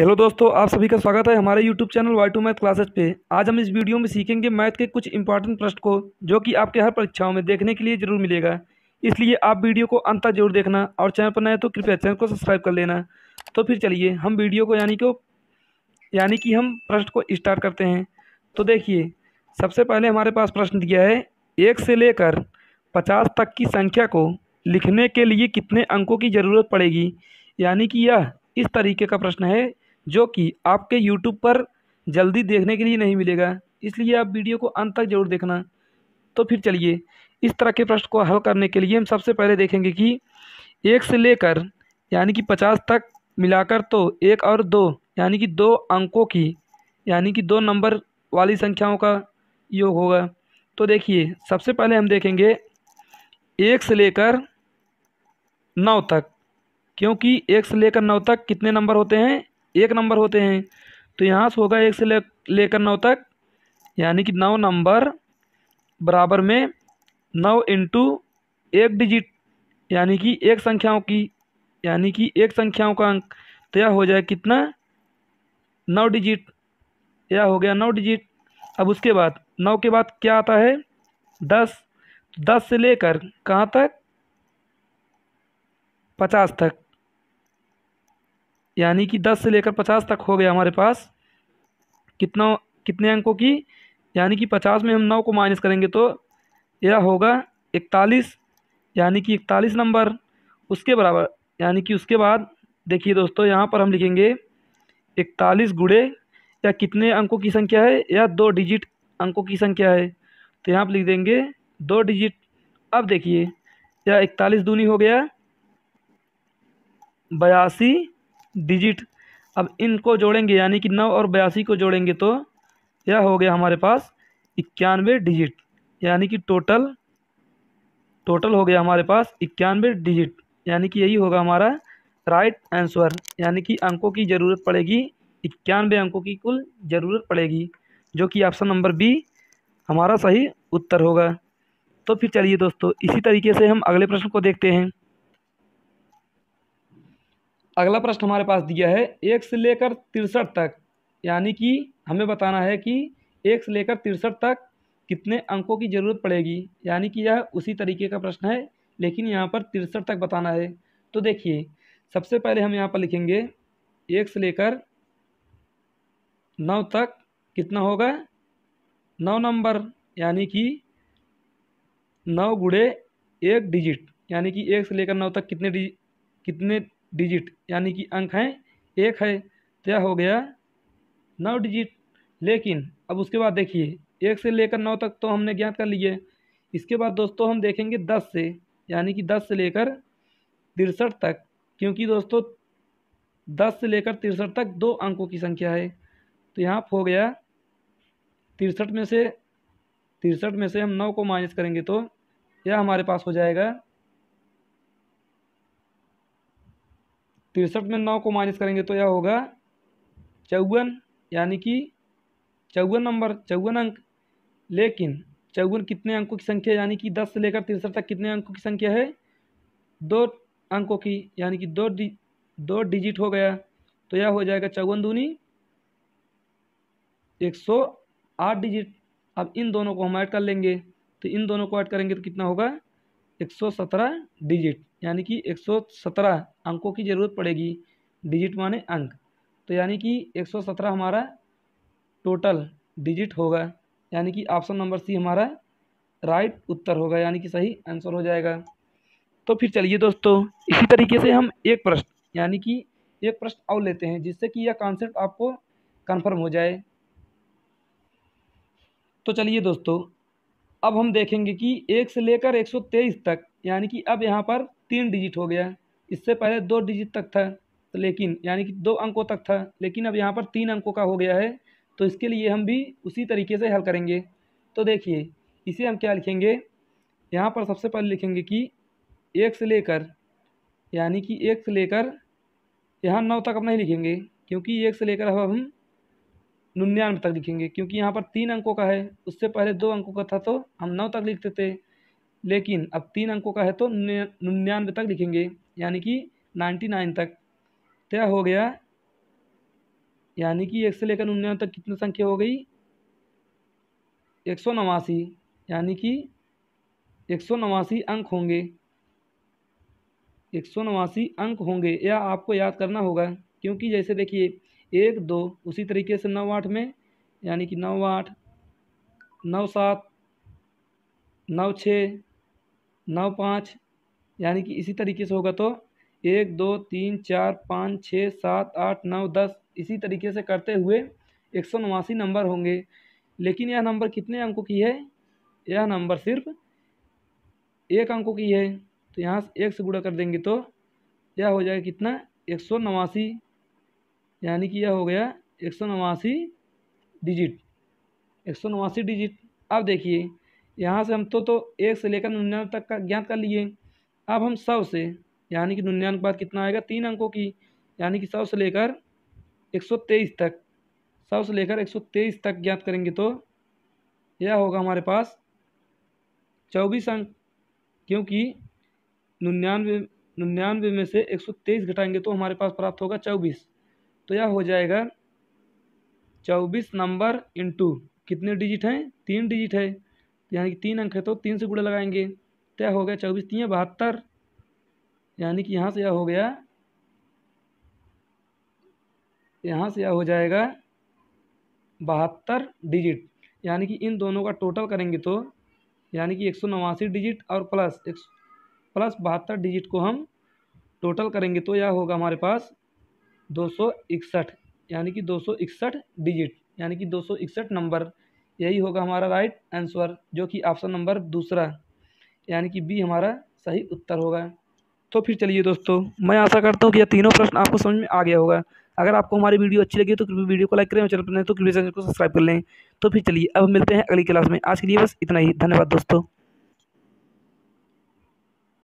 hello दोस्तों आप सभी का स्वागत है हमारे YouTube channel Y two math classes पे आज हम इस वीडियो में सीखेंगे मैथ के कुछ इंपॉर्टेंट प्रश्न को जो कि आपके हर परीक्षाओं में देखने के लिए जरूर मिलेगा इसलिए आप वीडियो को अंत तक जरूर देखना और चैनल पर नए तो कृपया चैनल को सब्सक्राइब कर लेना तो फिर चलिए हम वीडियो को यानी को यानी कि हम प्रश्न को स्टार्ट करते हैं तो देखिए सबसे पहले हमारे पास प्रश्न दिया है एक से लेकर पचास तक की संख्या को लिखने के लिए कितने अंकों की ज़रूरत पड़ेगी यानी कि यह इस तरीके का प्रश्न है जो कि आपके यूट्यूब पर जल्दी देखने के लिए नहीं मिलेगा इसलिए आप वीडियो को अंत तक जरूर देखना तो फिर चलिए इस तरह के प्रश्न को हल करने के लिए हम सबसे पहले देखेंगे कि एक से लेकर यानी कि पचास तक मिलाकर तो एक और दो यानी कि दो अंकों की यानी कि दो नंबर वाली संख्याओं का योग होगा तो देखिए सबसे पहले हम देखेंगे एक से लेकर नौ तक क्योंकि एक से लेकर नौ तक कितने नंबर होते हैं एक नंबर होते हैं तो यहाँ से होगा एक से ले लेकर नौ तक यानी कि नौ नंबर बराबर में नौ इंटू एक डिजिट यानी कि एक संख्याओं की यानी कि एक संख्याओं का अंक तो यह हो जाए कितना नौ डिजिट यह हो गया नौ डिजिट अब उसके बाद नौ के बाद क्या आता है दस दस से लेकर कहाँ तक पचास तक यानी कि दस से लेकर पचास तक हो गया हमारे पास कितना कितने अंकों की यानी कि पचास में हम नौ को माइनस करेंगे तो यह होगा इकतालीस यानी कि इकतालीस नंबर उसके बराबर यानी कि उसके बाद देखिए दोस्तों यहाँ पर हम लिखेंगे इकतालीस गुड़े या कितने अंकों की संख्या है या दो डिजिट अंकों की संख्या है तो यहाँ पर लिख देंगे दो डिजिट अब देखिए यह इकतालीस दूनी हो गया बयासी डिजिट अब इनको जोड़ेंगे यानी कि नौ और बयासी को जोड़ेंगे तो यह हो गया हमारे पास इक्यानवे डिजिट यानी कि टोटल टोटल हो गया हमारे पास इक्यानवे डिजिट यानी कि यही होगा हमारा राइट आंसर यानी कि अंकों की ज़रूरत पड़ेगी इक्यानवे अंकों की कुल ज़रूरत पड़ेगी जो कि ऑप्शन नंबर बी हमारा सही उत्तर होगा तो फिर चलिए दोस्तों इसी तरीके से हम अगले प्रश्न को देखते हैं अगला प्रश्न हमारे पास दिया है एक से लेकर तिरसठ तक यानी कि हमें बताना है कि एक से लेकर तिरसठ तक कितने अंकों की ज़रूरत पड़ेगी यानी कि यह उसी तरीके का प्रश्न है लेकिन यहाँ पर तिरसठ तक बताना है तो देखिए सबसे पहले हम यहाँ पर लिखेंगे एक से लेकर नौ तक कितना होगा नौ नंबर यानी कि नौ गुड़े एक डिजिट यानी कि एक से लेकर नौ तक कितने डिजिट कितने डिजिट यानी कि अंक हैं एक है तो यह हो गया नौ डिजिट लेकिन अब उसके बाद देखिए एक से लेकर नौ तक तो हमने ज्ञात कर लिए इसके बाद दोस्तों हम देखेंगे दस से यानी कि दस से लेकर तिरसठ तक क्योंकि दोस्तों दस से लेकर तिरसठ तक दो अंकों की संख्या है तो यहाँ हो गया तिरसठ में से तिरसठ में से हम नौ को माइनस करेंगे तो यह हमारे पास हो जाएगा तिरसठ में नौ को माइनस करेंगे तो यह होगा चौवन यानी कि चौवन नंबर चौवन अंक लेकिन चौवन कितने अंकों की संख्या यानी कि दस से लेकर तिरसठ तक कितने अंकों की संख्या है दो अंकों की यानी कि दो डि, दो डिजिट हो गया तो यह हो जाएगा चौवन दूनी एक सौ आठ डिजिट अब इन दोनों को हम ऐड कर लेंगे तो इन दोनों को ऐड करेंगे तो कितना होगा एक सौ सत्रह डिजिट यानी कि 117 अंकों की ज़रूरत पड़ेगी डिजिट माने अंक तो यानी कि 117 हमारा टोटल डिजिट होगा यानी कि ऑप्शन नंबर सी हमारा राइट उत्तर होगा यानी कि सही आंसर हो जाएगा तो फिर चलिए दोस्तों इसी तरीके से हम एक प्रश्न यानी कि एक प्रश्न और लेते हैं जिससे कि यह कॉन्सेप्ट आपको कन्फर्म हो जाए तो चलिए दोस्तों अब हम देखेंगे कि एक से लेकर 123 तक यानी कि अब यहाँ पर तीन डिजिट हो गया इससे पहले दो डिजिट तक था तो लेकिन यानी कि दो अंकों तक था लेकिन अब यहाँ पर तीन अंकों का हो गया है तो इसके लिए हम भी उसी तरीके से हल करेंगे तो देखिए इसे हम क्या लिखेंगे यहाँ पर सबसे पहले लिखेंगे कि एक से लेकर यानी कि एक से लेकर यहाँ नौ तक अब नहीं लिखेंगे क्योंकि एक से लेकर अब हम निन्यानवे तक लिखेंगे क्योंकि यहाँ पर तीन अंकों का है उससे पहले दो अंकों का था तो हम नौ तक लिखते थे लेकिन अब तीन अंकों का है तो निन्यानवे तक लिखेंगे यानी कि नाइन्टी नाइन तक तय हो गया यानी कि एक से लेकर निन्यानवे तक कितनी संख्या हो गई एक सौ नवासी यानी कि एक सौ नवासी अंक होंगे एक सौ नवासी अंक होंगे यह या आपको याद करना होगा क्योंकि जैसे देखिए एक दो उसी तरीके से नौ आठ में यानी कि नौ आठ नौ सात नौ छः नौ पाँच यानी कि इसी तरीके से होगा तो एक दो तीन चार पाँच छः सात आठ नौ दस इसी तरीके से करते हुए एक सौ नवासी नंबर होंगे लेकिन यह नंबर कितने अंकों की है यह नंबर सिर्फ एक अंकों की है तो यहाँ से एक से गुड़ा कर देंगे तो यह हो जाएगा कितना एक सौ नवासी यानी कि यह हो गया एक सौ नवासी डिजिट एक सौ नवासी डिजिट अब देखिए यहाँ से हम तो तो एक से लेकर निन्यानवे तक का ज्ञात कर लिए अब हम सौ से यानी कि निन्यानवे के बाद कितना आएगा तीन अंकों की यानी कि सौ से लेकर एक सौ तेईस तक सौ से लेकर एक सौ तेईस तक ज्ञात करेंगे तो यह होगा हमारे पास चौबीस अंक क्योंकि निन्यानवे निन्यानवे में से एक सौ तेईस घटाएंगे तो हमारे पास प्राप्त होगा चौबीस तो यह हो जाएगा चौबीस नंबर इंटू कितने डिजिट हैं तीन डिजिट है यानी कि तीन अंक है तो तीन से गुड़ा लगाएंगे तय हो गया चौबीस तीन बहत्तर यानी कि यहाँ से यह हो गया यहाँ से यह हो जाएगा बहत्तर डिजिट यानी कि इन दोनों का टोटल करेंगे तो यानी कि एक सौ नवासी डिजिट और प्लस एक प्लस बहत्तर डिजिट को हम टोटल करेंगे तो यह होगा हमारे पास दो सौ इकसठ यानी कि दो सौ इकसठ डिजिट यानी कि दो सौ इकसठ नंबर यही होगा हमारा राइट आंसर जो कि ऑप्शन नंबर दूसरा यानी कि बी हमारा सही उत्तर होगा तो फिर चलिए दोस्तों मैं आशा करता हूँ कि यह तीनों प्रश्न आपको समझ में आ गया होगा अगर आपको हमारी वीडियो अच्छी लगी तो कृपया वीडियो को लाइक करें और चैनल पर नहीं तो कृपया चैनल को सब्सक्राइब कर लें तो फिर चलिए अब मिलते हैं अगली क्लास में आज के लिए बस इतना ही धन्यवाद दोस्तों